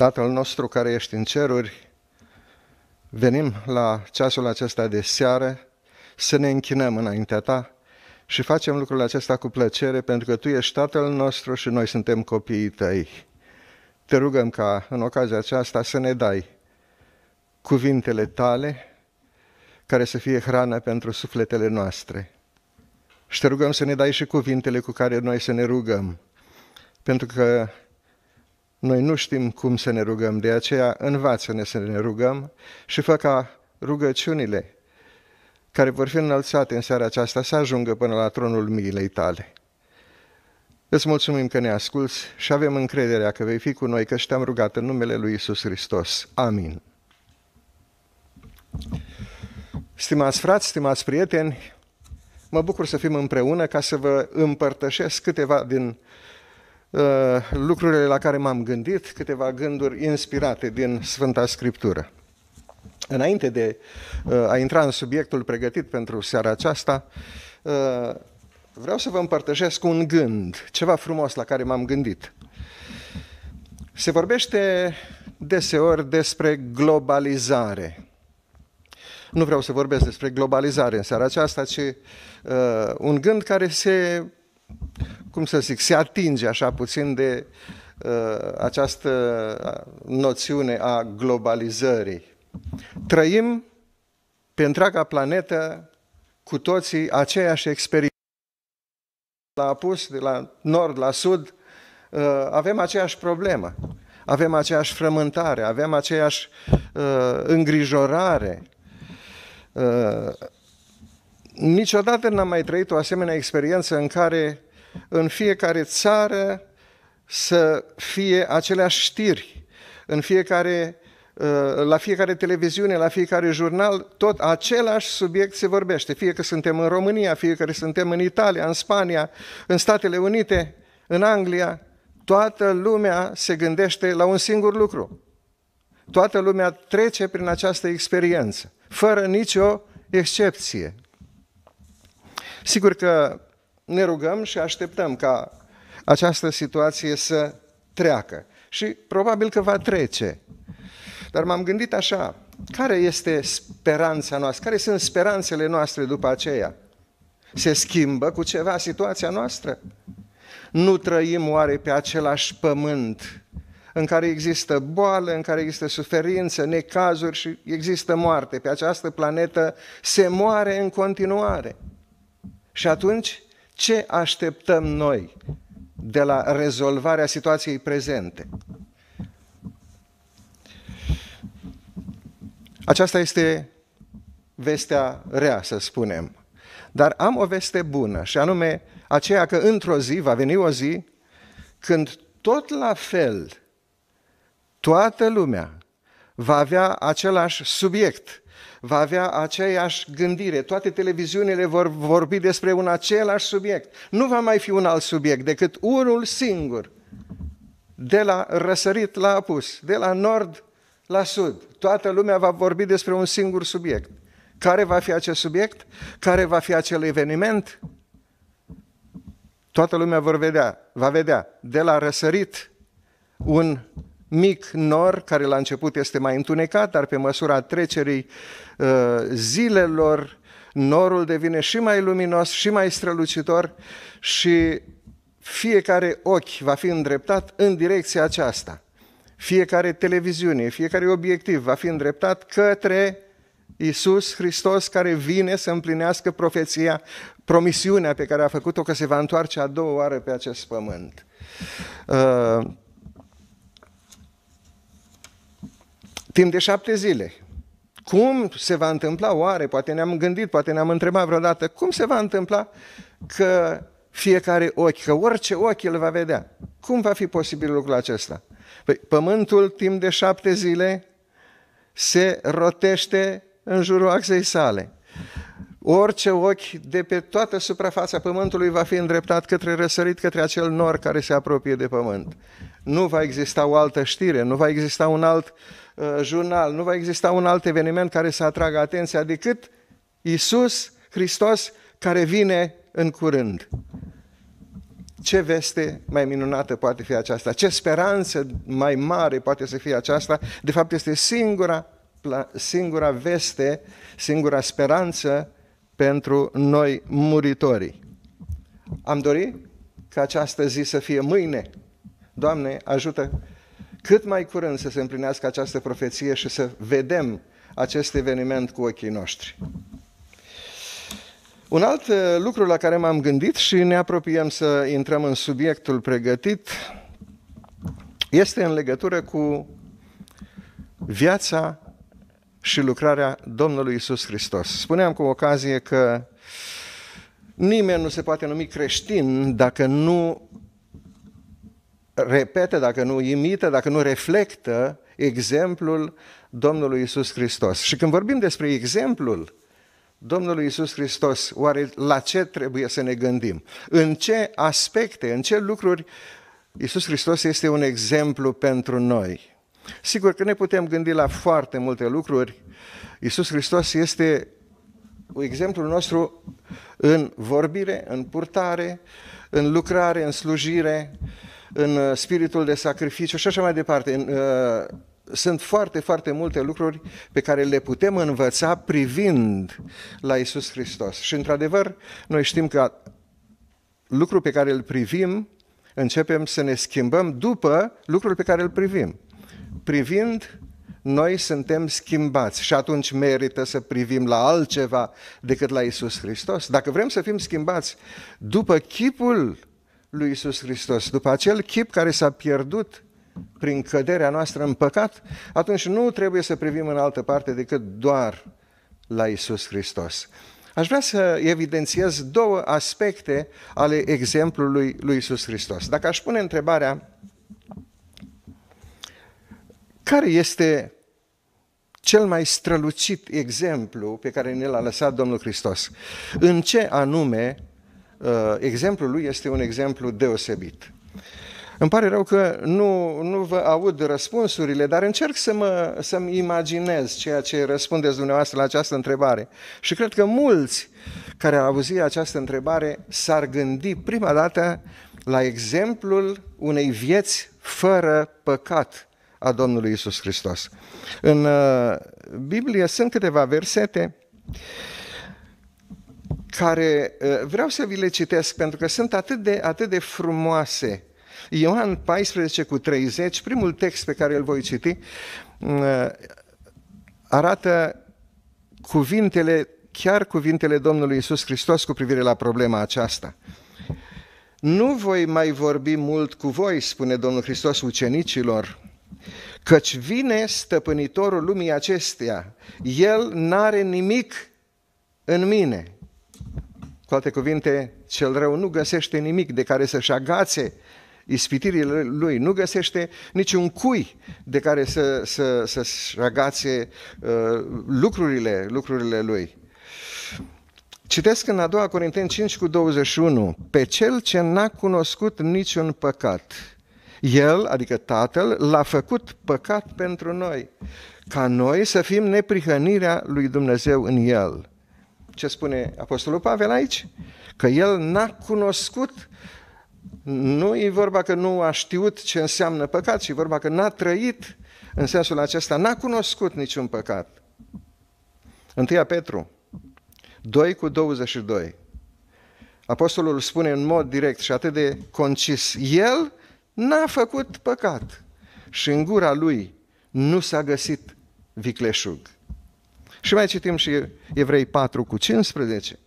Tatăl nostru care ești în ceruri, venim la ceasul acesta de seară să ne închinăm înaintea ta și facem lucrul acesta cu plăcere pentru că tu ești Tatăl nostru și noi suntem copiii tăi. Te rugăm ca în ocazia aceasta să ne dai cuvintele tale care să fie hrană pentru sufletele noastre. Și te rugăm să ne dai și cuvintele cu care noi să ne rugăm, pentru că noi nu știm cum să ne rugăm, de aceea învață-ne să ne rugăm și fă ca rugăciunile care vor fi înălțate în seara aceasta să ajungă până la tronul miilei tale. Îți mulțumim că ne asculți și avem încrederea că vei fi cu noi, că și te-am rugat în numele lui Isus Hristos. Amin. Stimați frați, stimați prieteni, mă bucur să fim împreună ca să vă împărtășesc câteva din Uh, lucrurile la care m-am gândit, câteva gânduri inspirate din Sfânta Scriptură. Înainte de uh, a intra în subiectul pregătit pentru seara aceasta, uh, vreau să vă împărtășesc un gând, ceva frumos la care m-am gândit. Se vorbește deseori despre globalizare. Nu vreau să vorbesc despre globalizare în seara aceasta, ci uh, un gând care se cum să zic, se atinge așa puțin de uh, această noțiune a globalizării. Trăim pe întreaga planetă cu toții aceeași experiență. La apus, de la nord la sud, uh, avem aceeași problemă, avem aceeași frământare, avem aceeași uh, îngrijorare. Uh, Niciodată n-am mai trăit o asemenea experiență în care în fiecare țară să fie aceleași știri, în fiecare, uh, la fiecare televiziune, la fiecare jurnal, tot același subiect se vorbește, fie că suntem în România, fie că suntem în Italia, în Spania, în Statele Unite, în Anglia, toată lumea se gândește la un singur lucru. Toată lumea trece prin această experiență, fără nicio excepție. Sigur că ne rugăm și așteptăm ca această situație să treacă. Și probabil că va trece. Dar m-am gândit așa, care este speranța noastră? Care sunt speranțele noastre după aceea? Se schimbă cu ceva situația noastră? Nu trăim oare pe același pământ în care există boală, în care există suferință, necazuri și există moarte. Pe această planetă se moare în continuare. Și atunci, ce așteptăm noi de la rezolvarea situației prezente? Aceasta este vestea rea, să spunem. Dar am o veste bună, și anume aceea că într-o zi va veni o zi când tot la fel toată lumea va avea același subiect, va avea aceeași gândire. Toate televiziunile vor vorbi despre un același subiect. Nu va mai fi un alt subiect decât unul singur. De la răsărit la apus, de la nord la sud. Toată lumea va vorbi despre un singur subiect. Care va fi acest subiect? Care va fi acel eveniment? Toată lumea vor vedea, va vedea de la răsărit un mic nor care la început este mai întunecat, dar pe măsura trecerii uh, zilelor norul devine și mai luminos și mai strălucitor și fiecare ochi va fi îndreptat în direcția aceasta. Fiecare televiziune, fiecare obiectiv va fi îndreptat către Isus Hristos care vine să împlinească profeția, promisiunea pe care a făcut-o că se va întoarce a doua oară pe acest pământ. Uh, timp de șapte zile. Cum se va întâmpla oare? Poate ne-am gândit, poate ne-am întrebat vreodată, cum se va întâmpla că fiecare ochi, că orice ochi îl va vedea. Cum va fi posibil lucrul acesta? Păi, pământul timp de șapte zile se rotește în jurul axei sale. Orice ochi de pe toată suprafața pământului va fi îndreptat către răsărit, către acel nor care se apropie de pământ. Nu va exista o altă știre, nu va exista un alt Uh, jurnal, nu va exista un alt eveniment care să atragă atenția decât Isus Hristos care vine în curând. Ce veste mai minunată poate fi aceasta? Ce speranță mai mare poate să fie aceasta? De fapt, este singura, singura veste, singura speranță pentru noi muritorii. Am dorit ca această zi să fie mâine. Doamne, ajută cât mai curând să se împlinească această profeție și să vedem acest eveniment cu ochii noștri. Un alt uh, lucru la care m-am gândit și ne apropiem să intrăm în subiectul pregătit este în legătură cu viața și lucrarea Domnului Isus Hristos. Spuneam cu ocazie că nimeni nu se poate numi creștin dacă nu repete, dacă nu imită, dacă nu reflectă exemplul Domnului Isus Hristos. Și când vorbim despre exemplul Domnului Isus Hristos, oare la ce trebuie să ne gândim? În ce aspecte, în ce lucruri Isus Hristos este un exemplu pentru noi? Sigur că ne putem gândi la foarte multe lucruri. Isus Hristos este exemplul nostru în vorbire, în purtare, în lucrare, în slujire, în uh, spiritul de sacrificiu și așa mai departe. Uh, sunt foarte, foarte multe lucruri pe care le putem învăța privind la Isus Hristos. Și, într-adevăr, noi știm că lucrul pe care îl privim, începem să ne schimbăm după lucrul pe care îl privim. Privind, noi suntem schimbați și atunci merită să privim la altceva decât la Isus Hristos. Dacă vrem să fim schimbați după chipul lui Isus Hristos. După acel chip care s-a pierdut prin căderea noastră în păcat, atunci nu trebuie să privim în altă parte decât doar la Isus Hristos. Aș vrea să evidențiez două aspecte ale exemplului lui Isus Hristos. Dacă aș pune întrebarea, care este cel mai strălucit exemplu pe care ne l-a lăsat Domnul Hristos? În ce anume Uh, exemplul lui este un exemplu deosebit. Îmi pare rău că nu, nu vă aud răspunsurile, dar încerc să mă, să-mi imaginez ceea ce răspundeți dumneavoastră la această întrebare. Și cred că mulți care au auzit această întrebare s-ar gândi prima dată la exemplul unei vieți fără păcat a Domnului Isus Hristos. În uh, Biblie sunt câteva versete care ă, vreau să vi le citesc pentru că sunt atât de, atât de frumoase. Ioan 14 cu 30, primul text pe care îl voi citi, ă, arată cuvintele, chiar cuvintele Domnului Isus Hristos cu privire la problema aceasta. Nu voi mai vorbi mult cu voi, spune Domnul Hristos ucenicilor, căci vine stăpânitorul lumii acesteia. El n-are nimic în mine, cu alte cuvinte, cel rău nu găsește nimic de care să-și agațe ispitirile lui, nu găsește niciun cui de care să, să, să-și agațe uh, lucrurile, lucrurile lui. Citesc în a doua Corinteni 5 cu 21, pe cel ce n-a cunoscut niciun păcat, el, adică Tatăl, l-a făcut păcat pentru noi, ca noi să fim neprihănirea lui Dumnezeu în el ce spune Apostolul Pavel aici? Că el n-a cunoscut, nu e vorba că nu a știut ce înseamnă păcat, ci e vorba că n-a trăit în sensul acesta, n-a cunoscut niciun păcat. 1 Petru 2 cu 22. Apostolul spune în mod direct și atât de concis, el n-a făcut păcat și în gura lui nu s-a găsit vicleșug. Și mai citim și Evrei 4 cu 15,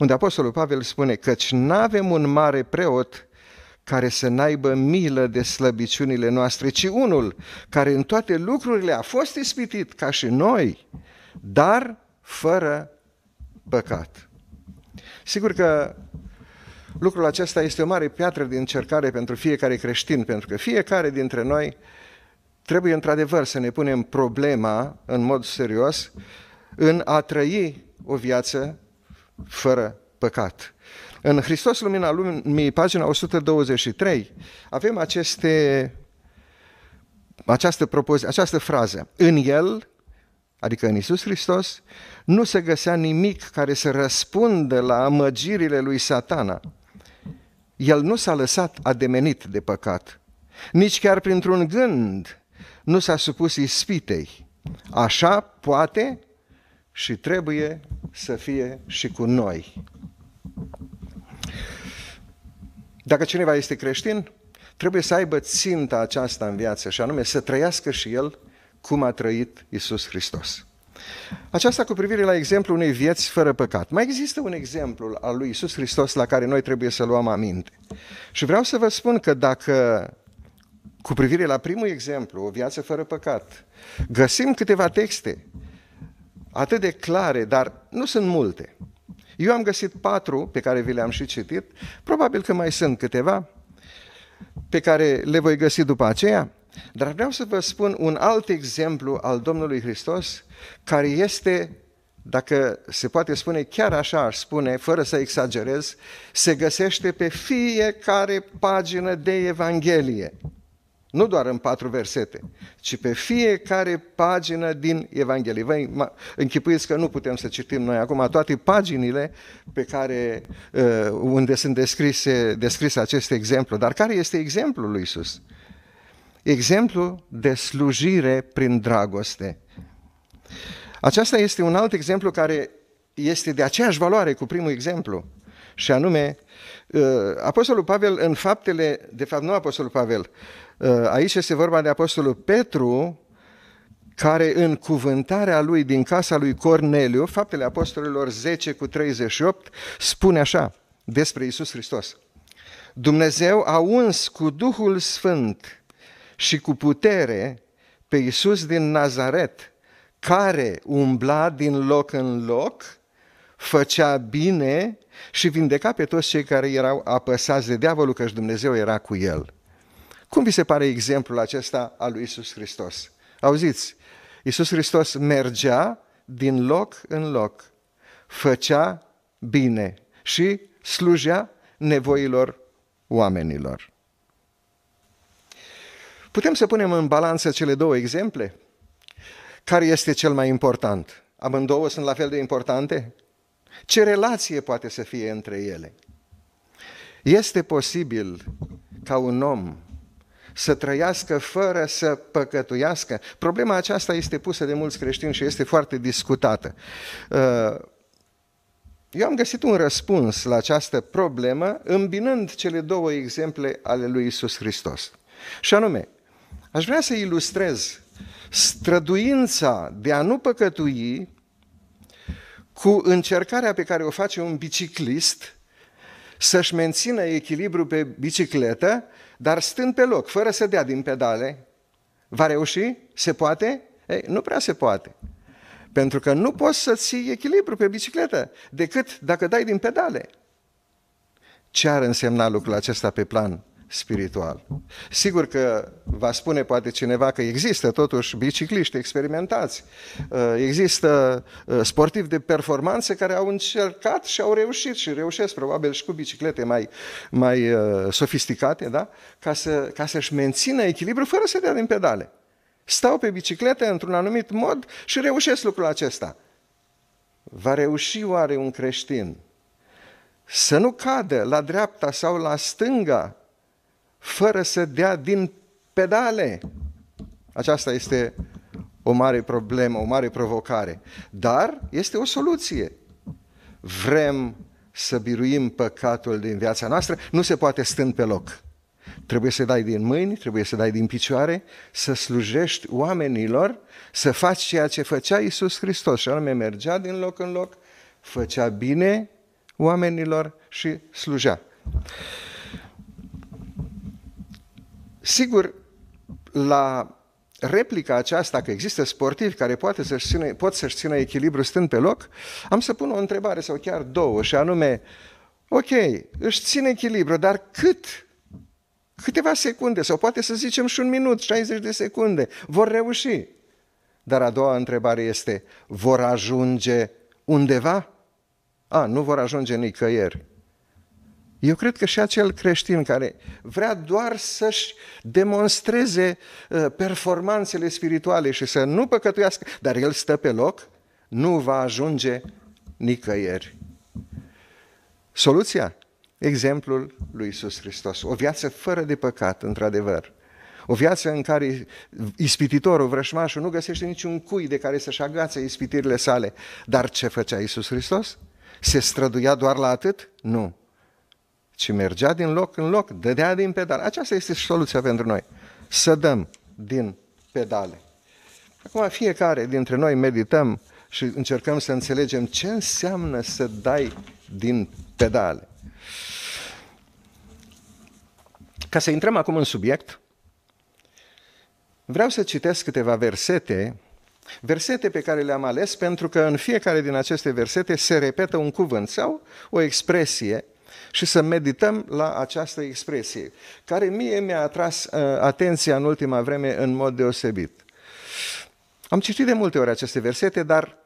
unde Apostolul Pavel spune, căci nu avem un mare preot care să n-aibă milă de slăbiciunile noastre, ci unul care în toate lucrurile a fost ispitit ca și noi, dar fără păcat. Sigur că lucrul acesta este o mare piatră de încercare pentru fiecare creștin, pentru că fiecare dintre noi uh, trebuie într-adevăr să ne punem problema în mod serios în a trăi o viață fără păcat. În Hristos Lumina Lumii, pagina 123, avem aceste, această, propozi, această frază. În El, adică în Isus Hristos, nu se găsea nimic care să răspundă la amăgirile lui satana. El nu s-a lăsat ademenit de păcat, nici chiar printr-un gând nu s-a supus ispitei. Așa poate și trebuie să fie și cu noi. Dacă cineva este creștin, trebuie să aibă ținta aceasta în viață și anume să trăiască și el cum a trăit Isus Hristos. Aceasta cu privire la exemplul unei vieți fără păcat. Mai există un exemplu al lui Isus Hristos la care noi trebuie să luăm aminte. Și vreau să vă spun că dacă cu privire la primul exemplu, o viață fără păcat, găsim câteva texte atât de clare, dar nu sunt multe. Eu am găsit patru pe care vi le-am și citit, probabil că mai sunt câteva pe care le voi găsi după aceea, dar vreau să vă spun un alt exemplu al Domnului Hristos care este, dacă se poate spune chiar așa, aș spune, fără să exagerez, se găsește pe fiecare pagină de Evanghelie. Nu doar în patru versete, ci pe fiecare pagină din Evanghelie. Vă închipuiți că nu putem să citim noi acum toate paginile pe care, uh, unde sunt descrise, descrise acest exemplu. Dar care este exemplul lui Isus? Exemplu de slujire prin dragoste. Aceasta este un alt exemplu care este de aceeași valoare cu primul exemplu. Și anume, uh, Apostolul Pavel în faptele, de fapt nu Apostolul Pavel, Uh, aici este vorba de Apostolul Petru, care în cuvântarea lui din casa lui Corneliu, faptele apostolilor 10 cu 38, spune așa despre Isus Hristos. Dumnezeu a uns cu Duhul Sfânt și cu putere pe Isus din Nazaret, care umbla din loc în loc, făcea bine și vindeca pe toți cei care erau apăsați de diavolul, căci Dumnezeu era cu el. Cum vi se pare exemplul acesta al lui Isus Hristos? Auziți, Isus Hristos mergea din loc în loc, făcea bine și slujea nevoilor oamenilor. Putem să punem în balanță cele două exemple? Care este cel mai important? Amândouă sunt la fel de importante? Ce relație poate să fie între ele? Este posibil ca un om să trăiască fără să păcătuiască. Problema aceasta este pusă de mulți creștini și este foarte discutată. Uh, eu am găsit un răspuns la această problemă îmbinând cele două exemple ale lui Isus Hristos. Și anume, aș vrea să ilustrez străduința de a nu păcătui cu încercarea pe care o face un biciclist să-și mențină echilibru pe bicicletă dar stând pe loc, fără să dea din pedale, va reuși? Se poate? Ei, nu prea se poate. Pentru că nu poți să ții echilibru pe bicicletă decât dacă dai din pedale. Ce ar însemna lucrul acesta pe plan spiritual. Sigur că va spune poate cineva că există totuși bicicliști experimentați, uh, există uh, sportivi de performanță care au încercat și au reușit și reușesc probabil și cu biciclete mai, mai uh, sofisticate, da? ca, să, ca să-și mențină echilibru fără să dea din pedale. Stau pe biciclete într-un anumit mod și reușesc lucrul acesta. Va reuși oare un creștin să nu cadă la dreapta sau la stânga fără să dea din pedale. Aceasta este o mare problemă, o mare provocare. Dar este o soluție. Vrem să biruim păcatul din viața noastră, nu se poate stând pe loc. Trebuie să dai din mâini, trebuie să dai din picioare, să slujești oamenilor, să faci ceea ce făcea Isus Hristos, și anume mergea din loc în loc, făcea bine oamenilor și slujea. Sigur, la replica aceasta că există sportivi care poate să-și ține, pot să-și țină echilibru stând pe loc, am să pun o întrebare sau chiar două și anume, ok, își țin echilibru, dar cât? Câteva secunde sau poate să zicem și un minut, 60 de secunde, vor reuși. Dar a doua întrebare este, vor ajunge undeva? A, nu vor ajunge nicăieri. Eu cred că și acel creștin care vrea doar să-și demonstreze uh, performanțele spirituale și să nu păcătuiască, dar el stă pe loc, nu va ajunge nicăieri. Soluția? Exemplul lui Isus Hristos. O viață fără de păcat, într-adevăr. O viață în care ispititorul, vrășmașul, nu găsește niciun cui de care să-și agațe ispitirile sale. Dar ce făcea Isus Hristos? Se străduia doar la atât? Nu ci mergea din loc în loc, dădea din pedale. Aceasta este soluția pentru noi, să dăm din pedale. Acum fiecare dintre noi medităm și încercăm să înțelegem ce înseamnă să dai din pedale. Ca să intrăm acum în subiect, vreau să citesc câteva versete, versete pe care le-am ales pentru că în fiecare din aceste versete se repetă un cuvânt sau o expresie și să medităm la această expresie, care mie mi-a atras uh, atenția în ultima vreme în mod deosebit. Am citit de multe ori aceste versete, dar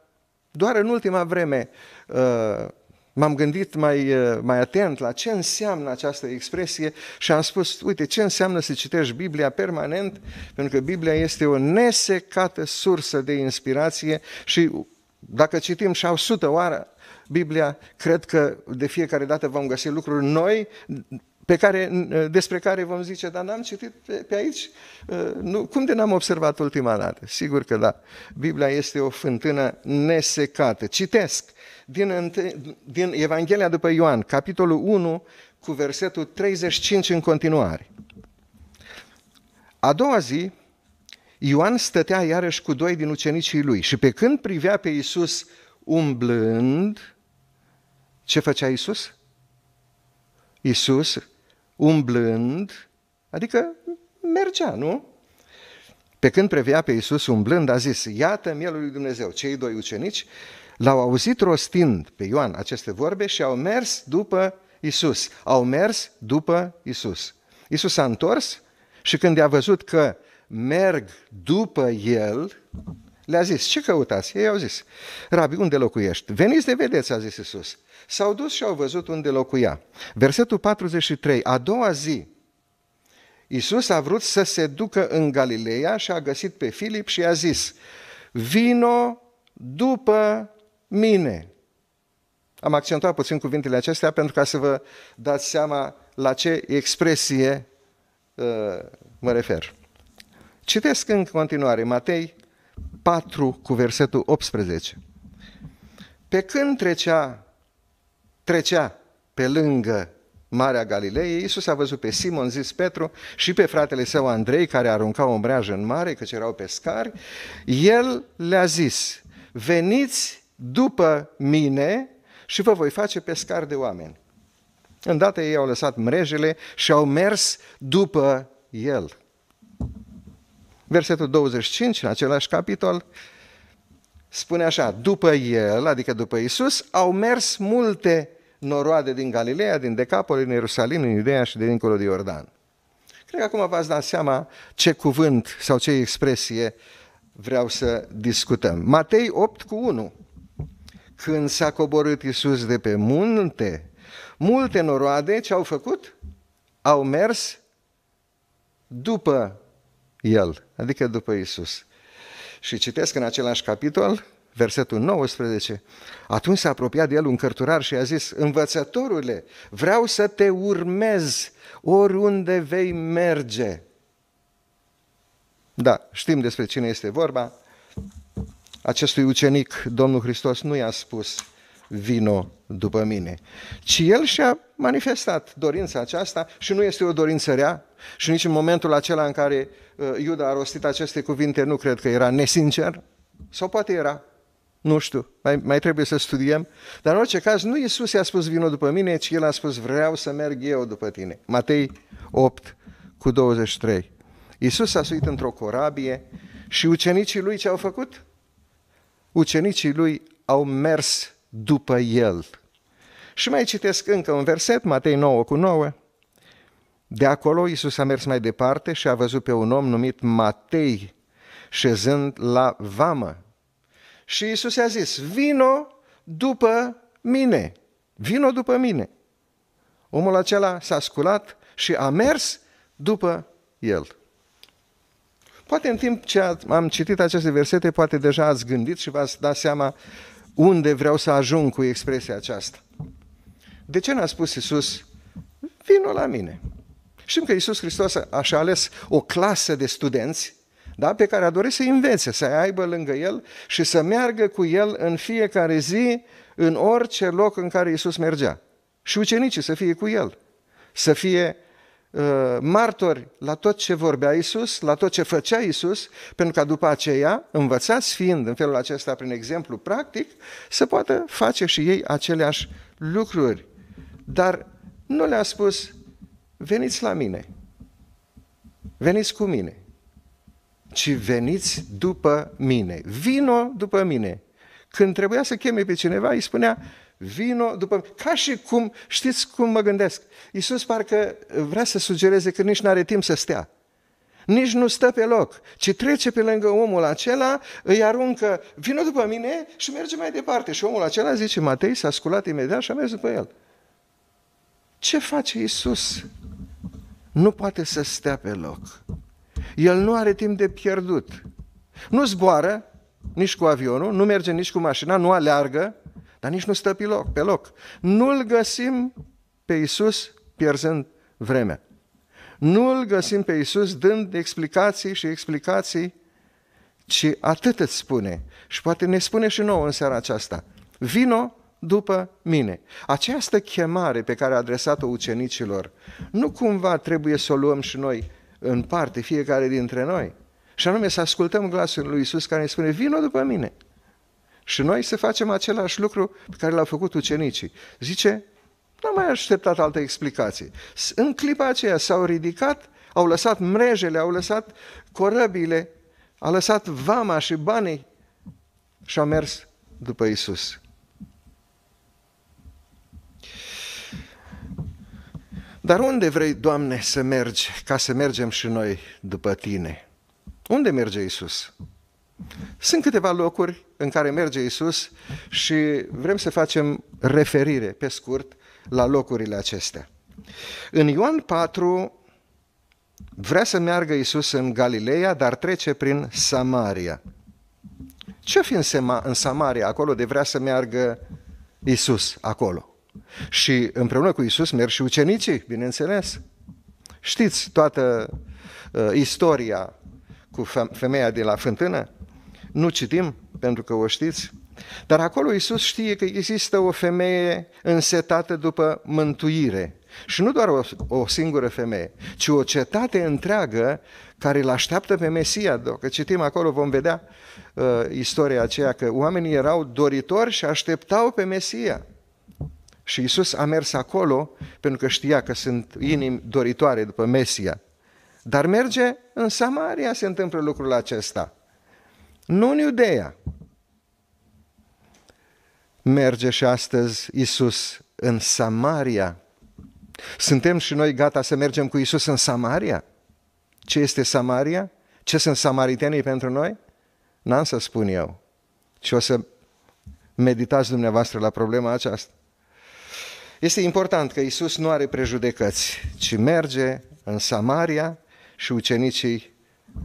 doar în ultima vreme uh, m-am gândit mai, uh, mai atent la ce înseamnă această expresie și am spus, uite, ce înseamnă să citești Biblia permanent, pentru că Biblia este o nesecată sursă de inspirație și dacă citim și 100 oară, Biblia, cred că de fiecare dată vom găsi lucruri noi pe care, despre care vom zice, dar n-am citit pe, pe aici? Uh, nu, cum de n-am observat ultima dată? Sigur că da. Biblia este o fântână nesecată. Citesc din, din Evanghelia după Ioan, capitolul 1, cu versetul 35 în continuare. A doua zi, Ioan stătea iarăși cu doi din ucenicii lui și pe când privea pe Iisus umblând, ce făcea Isus? Isus, umblând, adică mergea, nu? Pe când previa pe Isus umblând, a zis, iată mielul lui Dumnezeu. Cei doi ucenici l-au auzit rostind pe Ioan aceste vorbe și au mers după Isus. Au mers după Isus. Isus s-a întors și când i-a văzut că merg după el, le-a zis, ce căutați? Ei au zis, Rabi, unde locuiești? Veniți de vedeți, a zis Isus. S-au dus și au văzut unde locuia. Versetul 43. A doua zi, Iisus a vrut să se ducă în Galileea și a găsit pe Filip și i-a zis, vino după mine. Am accentuat puțin cuvintele acestea pentru ca să vă dați seama la ce expresie uh, mă refer. Citesc în continuare Matei 4 cu versetul 18. Pe când trecea trecea pe lângă Marea Galilei, Iisus a văzut pe Simon, zis Petru, și pe fratele său Andrei, care arunca o mreajă în mare, căci erau pescari. El le-a zis, veniți după mine și vă voi face pescari de oameni. Îndată ei au lăsat mrejele și au mers după el. Versetul 25, în același capitol, spune așa, după el, adică după Isus, au mers multe noroade din Galileea, din Decapoli, din Ierusalim, din Iudea și de dincolo de Iordan. Cred că acum v-ați dat seama ce cuvânt sau ce expresie vreau să discutăm. Matei 8 cu 1. Când s-a coborât Iisus de pe munte, multe noroade ce au făcut? Au mers după El, adică după Iisus. Și citesc în același capitol, versetul 19, atunci s-a apropiat de el un cărturar și a zis, învățătorule, vreau să te urmez oriunde vei merge. Da, știm despre cine este vorba. Acestui ucenic, Domnul Hristos nu i-a spus, vino după mine, ci el și-a manifestat dorința aceasta și nu este o dorință rea și nici în momentul acela în care uh, Iuda a rostit aceste cuvinte nu cred că era nesincer, sau poate era, nu știu, mai, mai trebuie să studiem. Dar în orice caz, nu Iisus i-a spus vină după mine, ci El a spus vreau să merg eu după tine. Matei 8 cu 23. Iisus a suit într-o corabie și ucenicii lui ce au făcut? Ucenicii lui au mers după el. Și mai citesc încă un verset, Matei 9 cu 9. De acolo Iisus a mers mai departe și a văzut pe un om numit Matei șezând la vamă și Isus i-a zis, vino după mine, vino după mine. Omul acela s-a sculat și a mers după el. Poate în timp ce am citit aceste versete, poate deja ați gândit și v-ați dat seama unde vreau să ajung cu expresia aceasta. De ce n-a spus Isus, vino la mine? Știm că Isus Hristos a și ales o clasă de studenți da? pe care a dorit să învețe, să aibă lângă el și să meargă cu el în fiecare zi, în orice loc în care Iisus mergea. Și ucenicii să fie cu el, să fie uh, martori la tot ce vorbea Iisus, la tot ce făcea Iisus, pentru ca după aceea, învățați fiind în felul acesta prin exemplu practic, să poată face și ei aceleași lucruri. Dar nu le-a spus, veniți la mine, veniți cu mine ci veniți după mine. Vino după mine. Când trebuia să cheme pe cineva, îi spunea, vino după mine. Ca și cum, știți cum mă gândesc. Iisus parcă vrea să sugereze că nici nu are timp să stea. Nici nu stă pe loc, ci trece pe lângă omul acela, îi aruncă, vino după mine și merge mai departe. Și omul acela, zice Matei, s-a sculat imediat și a mers după el. Ce face Iisus? Nu poate să stea pe loc el nu are timp de pierdut. Nu zboară nici cu avionul, nu merge nici cu mașina, nu aleargă, dar nici nu stă pe loc. Pe loc. Nu-l găsim pe Isus pierzând vremea. Nu-l găsim pe Isus dând explicații și explicații, ci atât îți spune. Și poate ne spune și nouă în seara aceasta. Vino după mine. Această chemare pe care a adresat-o ucenicilor, nu cumva trebuie să o luăm și noi în parte fiecare dintre noi. Și anume să ascultăm glasul lui Isus care ne spune, vină după mine. Și noi să facem același lucru pe care l-au făcut ucenicii. Zice, nu am mai așteptat altă explicație. În clipa aceea s-au ridicat, au lăsat mrejele, au lăsat corăbile, au lăsat vama și banii și au mers după Isus. Dar unde vrei, Doamne, să mergi, ca să mergem și noi după Tine? Unde merge Isus? Sunt câteva locuri în care merge Isus și vrem să facem referire, pe scurt, la locurile acestea. În Ioan 4 vrea să meargă Isus în Galileea, dar trece prin Samaria. Ce fi în, în Samaria, acolo de vrea să meargă Isus acolo? Și împreună cu Isus merg și ucenicii, bineînțeles. Știți toată uh, istoria cu femeia de la fântână? Nu citim, pentru că o știți. Dar acolo Isus știe că există o femeie însetată după mântuire. Și nu doar o, o singură femeie, ci o cetate întreagă care îl așteaptă pe Mesia. Dacă citim acolo, vom vedea uh, istoria aceea că oamenii erau doritori și așteptau pe Mesia. Și Isus a mers acolo pentru că știa că sunt inimi doritoare după Mesia. Dar merge în Samaria se întâmplă lucrul acesta. Nu în Iudeea. Merge și astăzi Isus în Samaria. Suntem și noi gata să mergem cu Isus în Samaria? Ce este Samaria? Ce sunt samaritenii pentru noi? N-am să spun eu, Și o să meditați dumneavoastră la problema aceasta. Este important că Isus nu are prejudecăți, ci merge în Samaria și ucenicii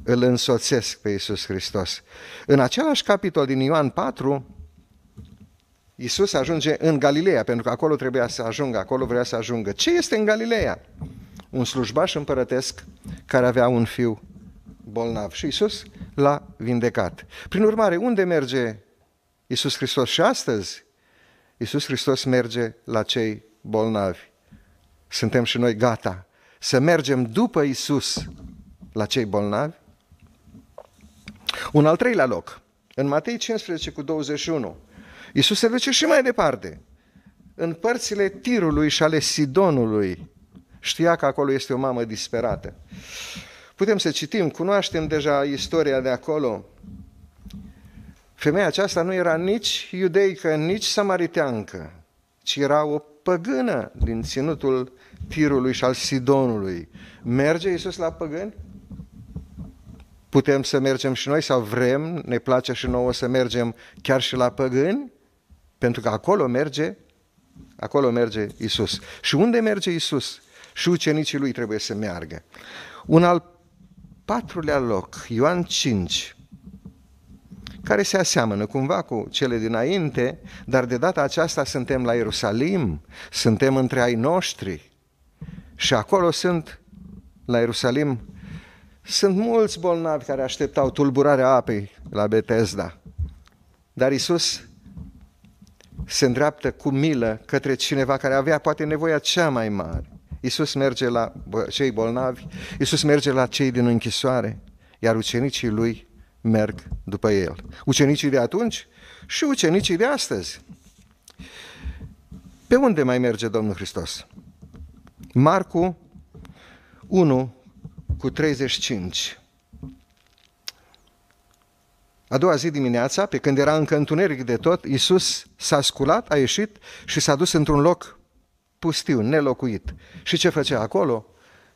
îl însoțesc pe Isus Hristos. În același capitol din Ioan 4, Isus ajunge în Galileea, pentru că acolo trebuia să ajungă, acolo vrea să ajungă. Ce este în Galileea? Un slujbaș împărătesc care avea un fiu bolnav și Isus l-a vindecat. Prin urmare, unde merge Isus Hristos și astăzi? Iisus Hristos merge la cei bolnavi. Suntem și noi gata să mergem după Iisus la cei bolnavi? Un al treilea loc, în Matei 15 cu 21, Iisus se duce și mai departe, în părțile Tirului și ale Sidonului. Știa că acolo este o mamă disperată. Putem să citim, cunoaștem deja istoria de acolo. Femeia aceasta nu era nici iudeică, nici samariteancă, ci era o păgână din ținutul Tirului și al Sidonului. Merge Iisus la păgâni? Putem să mergem și noi sau vrem, ne place și nouă să mergem chiar și la păgâni? Pentru că acolo merge, acolo merge Isus. Și unde merge Isus? Și ucenicii lui trebuie să meargă. Un al patrulea loc, Ioan 5, care se aseamănă cumva cu cele dinainte, dar de data aceasta suntem la Ierusalim, suntem între ai noștri și acolo sunt, la Ierusalim, sunt mulți bolnavi care așteptau tulburarea apei la Betesda. Dar Isus se îndreaptă cu milă către cineva care avea poate nevoia cea mai mare. Isus merge la cei bolnavi, Isus merge la cei din închisoare, iar ucenicii lui merg după el. Ucenicii de atunci și ucenicii de astăzi. Pe unde mai merge Domnul Hristos? Marcu 1 cu 35. A doua zi dimineața, pe când era încă întuneric de tot, Iisus s-a sculat, a ieșit și s-a dus într-un loc pustiu, nelocuit. Și ce făcea acolo?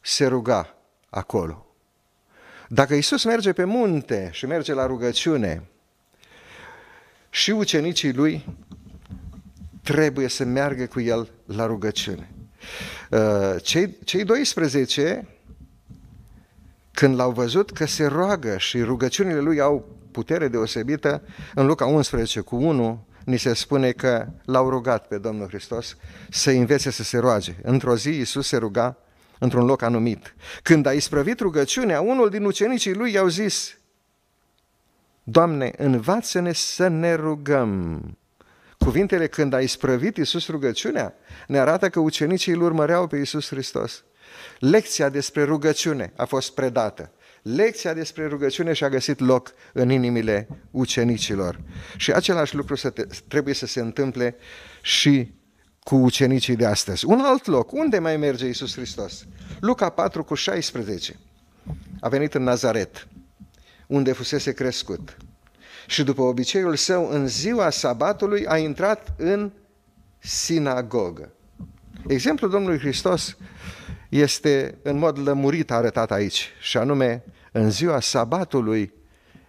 Se ruga acolo. Dacă Isus merge pe munte și merge la rugăciune, și ucenicii lui trebuie să meargă cu el la rugăciune. Uh, cei, cei 12, când l-au văzut că se roagă și rugăciunile lui au putere deosebită, în Luca 11 cu 1, ni se spune că l-au rugat pe Domnul Hristos să învețe să se roage. Într-o zi Iisus se ruga într-un loc anumit. Când a isprăvit rugăciunea, unul din ucenicii lui i-au zis, Doamne, învață-ne să ne rugăm. Cuvintele când a isprăvit Iisus rugăciunea ne arată că ucenicii îl urmăreau pe Iisus Hristos. Lecția despre rugăciune a fost predată. Lecția despre rugăciune și-a găsit loc în inimile ucenicilor. Și același lucru trebuie să se întâmple și cu ucenicii de astăzi. Un alt loc, unde mai merge Isus Hristos? Luca 4 cu 16. A venit în Nazaret, unde fusese crescut. Și după obiceiul său, în ziua sabatului, a intrat în sinagogă. Exemplul Domnului Hristos este în mod lămurit arătat aici, și anume, în ziua sabatului,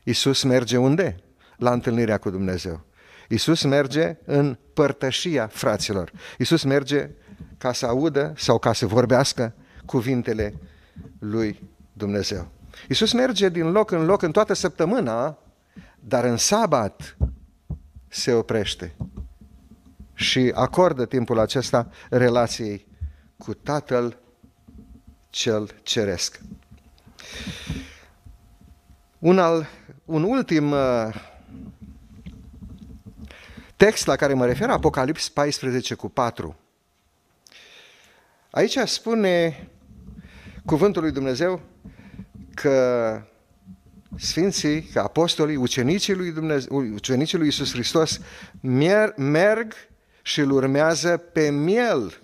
Isus merge unde? La întâlnirea cu Dumnezeu. Iisus merge în părtășia fraților. Iisus merge ca să audă sau ca să vorbească cuvintele lui Dumnezeu. Iisus merge din loc în loc în toată săptămâna, dar în sabat se oprește și acordă timpul acesta relației cu Tatăl cel Ceresc. Un, al, un ultim uh, Text la care mă refer, Apocalips 14 cu 4. Aici spune cuvântul lui Dumnezeu că sfinții, că apostolii, ucenicii lui, Dumnezeu, ucenicii lui Iisus Hristos merg și îl urmează pe miel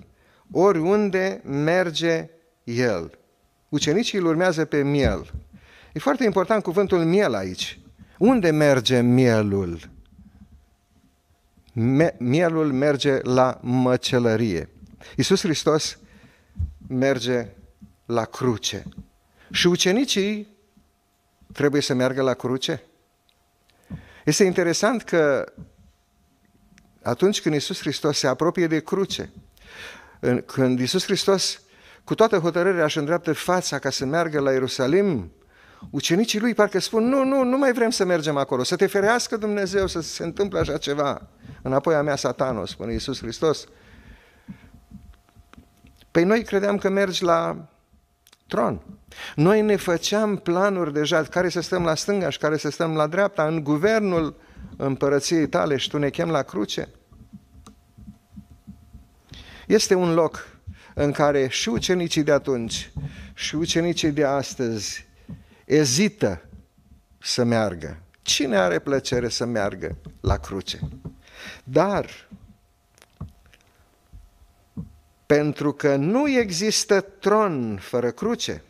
oriunde merge el. Ucenicii îl urmează pe miel. E foarte important cuvântul miel aici. Unde merge mielul? mielul merge la măcelărie. Iisus Hristos merge la cruce. Și ucenicii trebuie să meargă la cruce. Este interesant că atunci când Iisus Hristos se apropie de cruce, când Iisus Hristos cu toată hotărârea își îndreaptă fața ca să meargă la Ierusalim, ucenicii lui parcă spun, nu, nu, nu mai vrem să mergem acolo, să te ferească Dumnezeu să se întâmple așa ceva. Înapoi a mea satanul, spune Iisus Hristos. Păi noi credeam că mergi la tron. Noi ne făceam planuri deja, care să stăm la stânga și care să stăm la dreapta, în guvernul împărăției tale și tu ne chem la cruce. Este un loc în care și ucenicii de atunci și ucenicii de astăzi ezită să meargă. Cine are plăcere să meargă la cruce? Dar pentru că nu există tron fără cruce,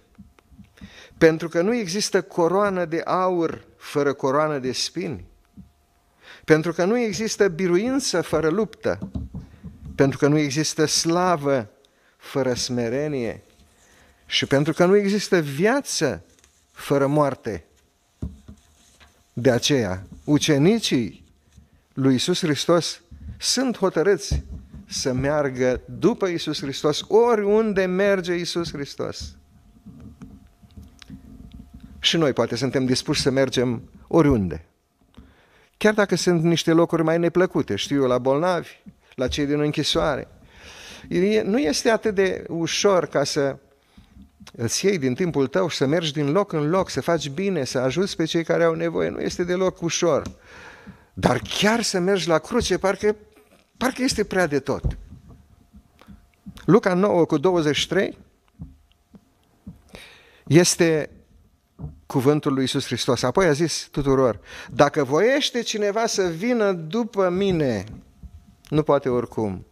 pentru că nu există coroană de aur fără coroană de spini, pentru că nu există biruință fără luptă, pentru că nu există slavă fără smerenie și pentru că nu există viață fără moarte. De aceea, ucenicii lui Isus Hristos sunt hotărâți să meargă după Isus Hristos, oriunde merge Isus Hristos. Și noi poate suntem dispuși să mergem oriunde. Chiar dacă sunt niște locuri mai neplăcute, știu eu, la bolnavi, la cei din închisoare. Nu este atât de ușor ca să îți iei din timpul tău și să mergi din loc în loc, să faci bine, să ajuți pe cei care au nevoie. Nu este deloc ușor. Dar chiar să mergi la cruce, parcă, parcă este prea de tot. Luca 9 cu 23 este cuvântul lui Isus Hristos. Apoi a zis tuturor, dacă voiește cineva să vină după mine, nu poate oricum.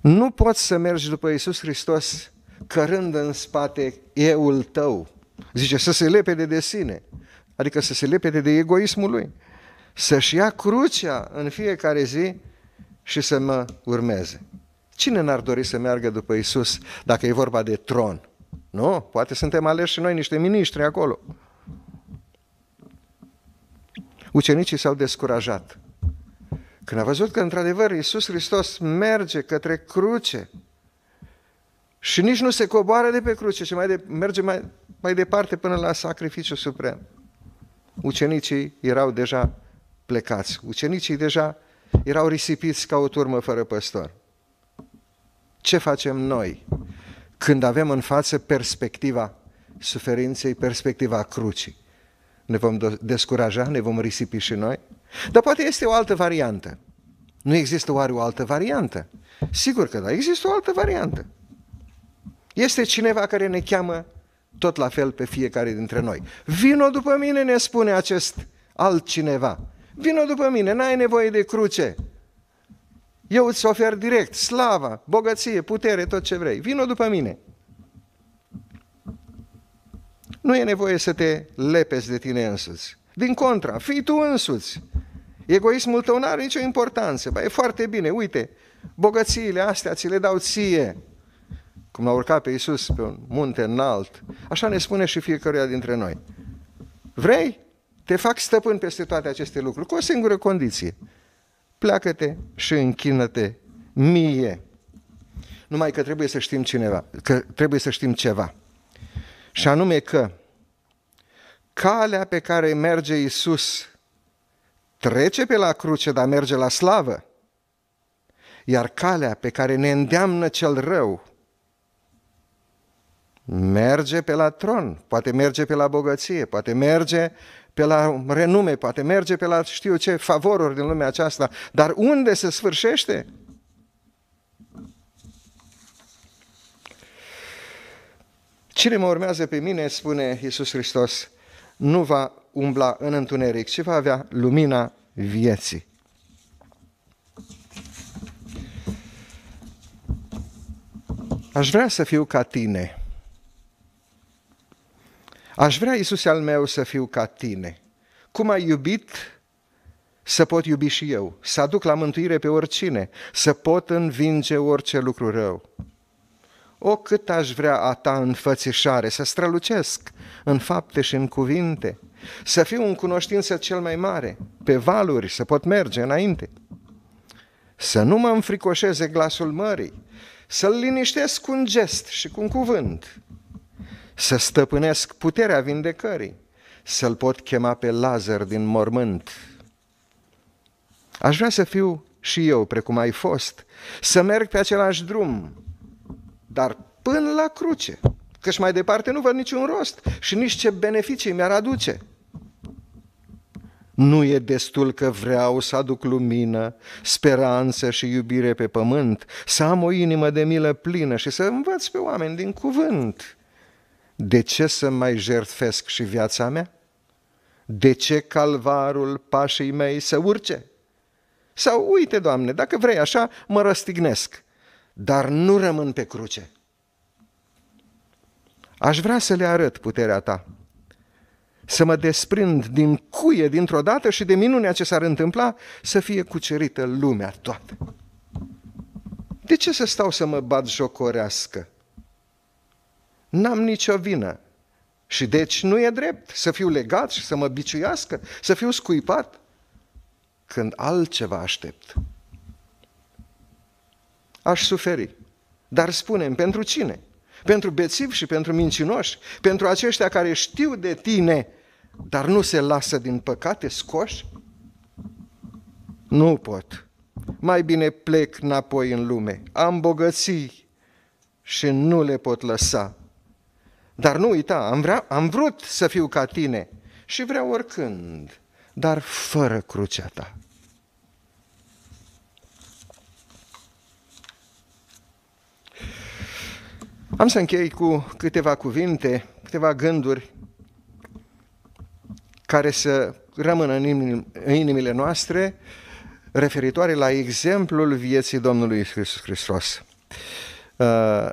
Nu poți să mergi după Isus Hristos cărând în spate eul tău. Zice, să se lepede de sine, adică să se lepede de egoismul lui, să-și ia crucea în fiecare zi și să mă urmeze. Cine n-ar dori să meargă după Isus dacă e vorba de tron? Nu? Poate suntem aleși și noi niște miniștri acolo. Ucenicii s-au descurajat. Când a văzut că, într-adevăr, Iisus Hristos merge către cruce și nici nu se coboară de pe cruce, ci mai de, merge mai, mai departe până la sacrificiu suprem ucenicii erau deja plecați. Ucenicii deja erau risipiți ca o turmă fără păstor. Ce facem noi când avem în față perspectiva suferinței, perspectiva crucii? Ne vom descuraja, ne vom risipi și noi? Dar poate este o altă variantă. Nu există oare o altă variantă? Sigur că da, există o altă variantă. Este cineva care ne cheamă tot la fel pe fiecare dintre noi. Vino după mine, ne spune acest altcineva. Vino după mine, n-ai nevoie de cruce. Eu îți ofer direct slava, bogăție, putere, tot ce vrei. Vino după mine. Nu e nevoie să te lepezi de tine însuți. Din contra, fii tu însuți. Egoismul tău nu are nicio importanță. Ba, e foarte bine, uite, bogățiile astea ți le dau ție cum l-a urcat pe Iisus pe un munte înalt, așa ne spune și fiecăruia dintre noi. Vrei? Te fac stăpân peste toate aceste lucruri, cu o singură condiție. Pleacă-te și închină-te mie. Numai că trebuie să știm cineva, că trebuie să știm ceva. Și anume că calea pe care merge Isus trece pe la cruce, dar merge la slavă. Iar calea pe care ne îndeamnă cel rău, Merge pe la tron, poate merge pe la bogăție, poate merge pe la renume, poate merge pe la știu ce favoruri din lumea aceasta, dar unde se sfârșește? Cine mă urmează pe mine, spune Iisus Hristos, nu va umbla în întuneric, ci va avea lumina vieții. Aș vrea să fiu ca tine. Aș vrea, Iisuse al meu, să fiu ca tine. Cum ai iubit, să pot iubi și eu, să aduc la mântuire pe oricine, să pot învinge orice lucru rău. O, cât aș vrea a ta înfățișare, să strălucesc în fapte și în cuvinte, să fiu în cunoștință cel mai mare, pe valuri să pot merge înainte. Să nu mă înfricoșeze glasul mării, să-l liniștesc cu un gest și cu un cuvânt, să stăpânesc puterea vindecării, să-l pot chema pe Lazar din mormânt. Aș vrea să fiu și eu, precum ai fost, să merg pe același drum, dar până la cruce, căci mai departe nu văd niciun rost și nici ce beneficii mi-ar aduce. Nu e destul că vreau să aduc lumină, speranță și iubire pe pământ, să am o inimă de milă plină și să învăț pe oameni din cuvânt. De ce să mai jertfesc și viața mea? De ce calvarul pașii mei să urce? Sau, uite, Doamne, dacă vrei așa, mă răstignesc, dar nu rămân pe cruce. Aș vrea să le arăt puterea ta, să mă desprind din cuie dintr-o dată și de minunea ce s-ar întâmpla să fie cucerită lumea toată. De ce să stau să mă bat jocorească? N-am nicio vină. Și deci nu e drept să fiu legat și să mă biciuiască, să fiu scuipat când altceva aștept. Aș suferi. Dar spunem, pentru cine? Pentru bețivi și pentru mincinoși, pentru aceștia care știu de tine, dar nu se lasă din păcate scoși? Nu pot. Mai bine plec înapoi în lume. Am bogății și nu le pot lăsa dar nu uita, am, vrea, am vrut să fiu ca tine și vreau oricând, dar fără crucea ta. Am să închei cu câteva cuvinte, câteva gânduri care să rămână în inimile noastre referitoare la exemplul vieții Domnului Iisus Hristos. Uh,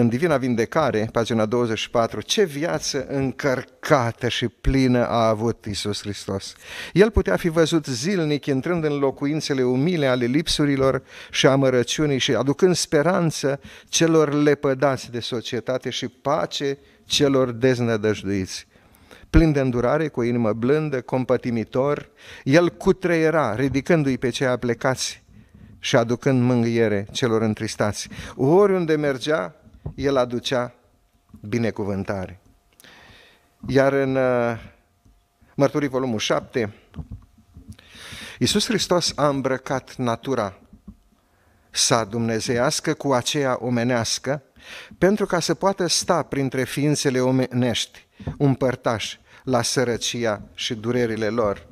în Divina Vindecare, pagina 24, ce viață încărcată și plină a avut Isus Hristos. El putea fi văzut zilnic intrând în locuințele umile ale lipsurilor și amărăciunii și aducând speranță celor lepădați de societate și pace celor deznădăjduiți plin de îndurare, cu o inimă blândă, compătimitor, el cutreiera, ridicându-i pe cei aplecați și aducând mângâiere celor întristați. Oriunde mergea, el aducea binecuvântare. Iar în uh, Mărturii, volumul 7, Iisus Hristos a îmbrăcat natura sa dumnezeiască cu aceea omenească, pentru ca să poată sta printre ființele omenești, părtaș la sărăcia și durerile lor.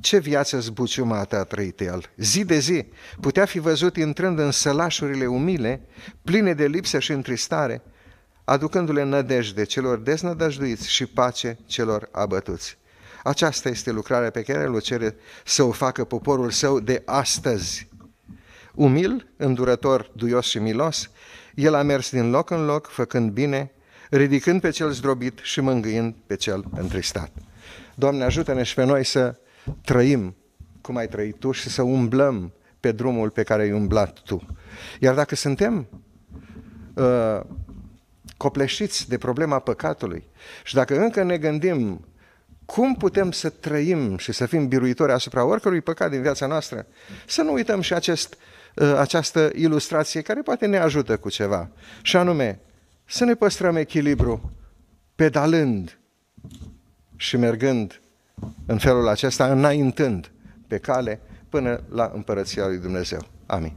Ce viață zbuciumată a trăit el! Zi de zi putea fi văzut intrând în sălașurile umile, pline de lipsă și întristare, aducându-le nădejde celor deznădăjduiți și pace celor abătuți. Aceasta este lucrarea pe care îl cere să o facă poporul său de astăzi. Umil, îndurător, duios și milos, el a mers din loc în loc, făcând bine, ridicând pe cel zdrobit și mângâind pe cel întristat. Doamne, ajută-ne și pe noi să trăim cum ai trăit tu și să umblăm pe drumul pe care ai umblat tu. Iar dacă suntem uh, copleșiți de problema păcatului și dacă încă ne gândim cum putem să trăim și să fim biruitori asupra oricărui păcat din viața noastră, să nu uităm și acest, uh, această ilustrație care poate ne ajută cu ceva. Și anume, să ne păstrăm echilibru pedalând și mergând în felul acesta, înaintând pe cale până la împărăția lui Dumnezeu. Amin.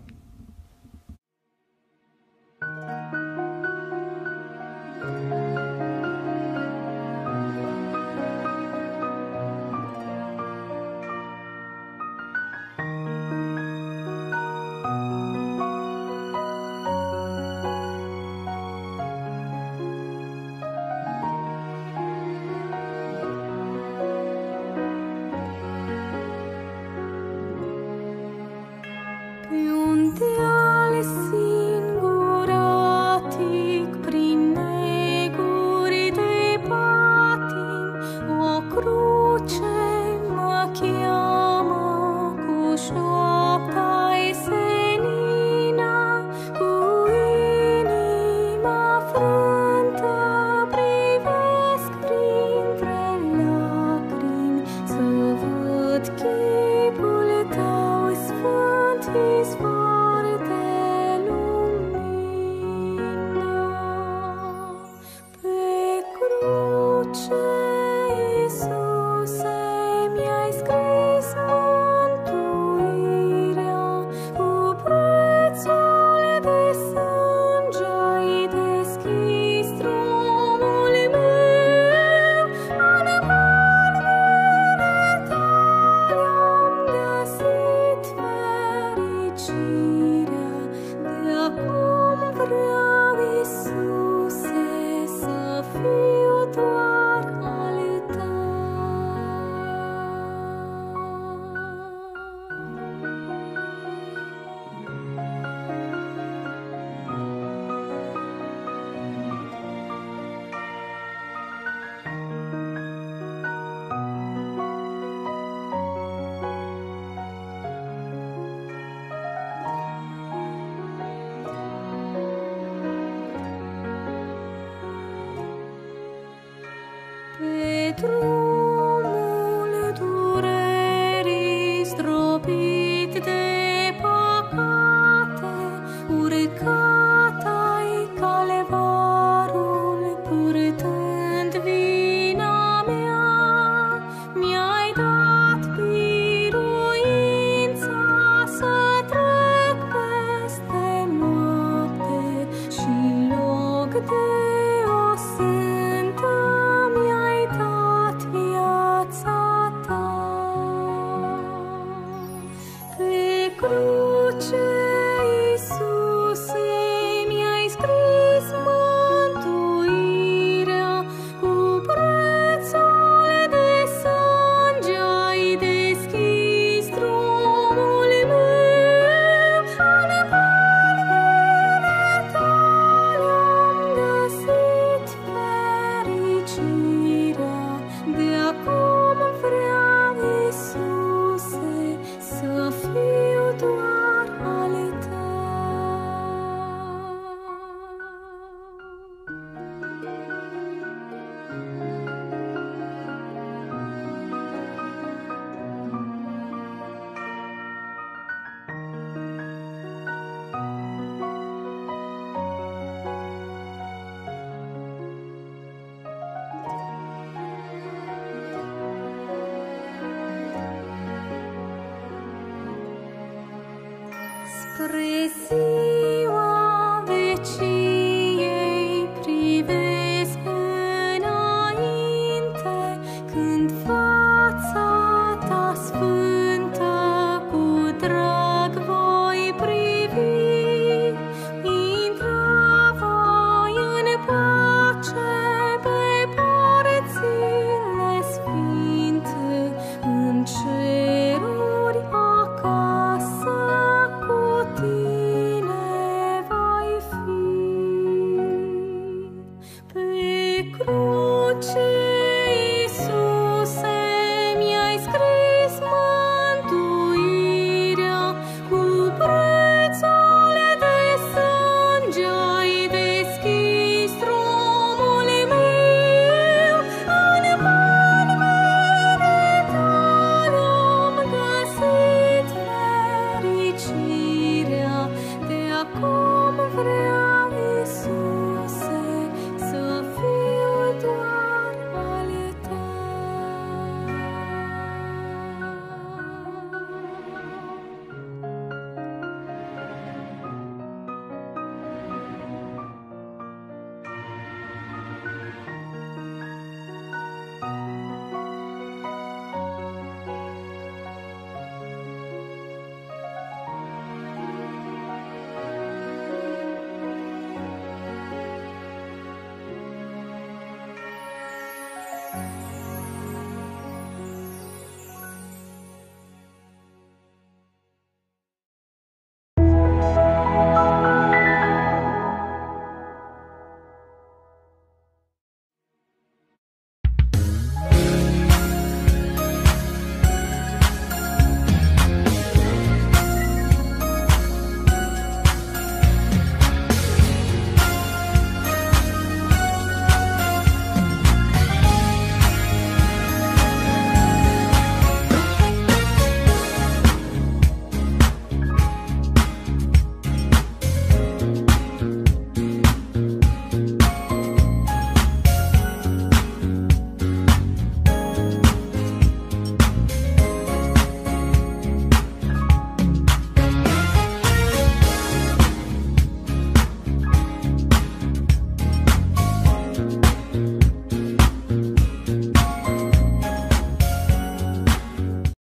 Resist.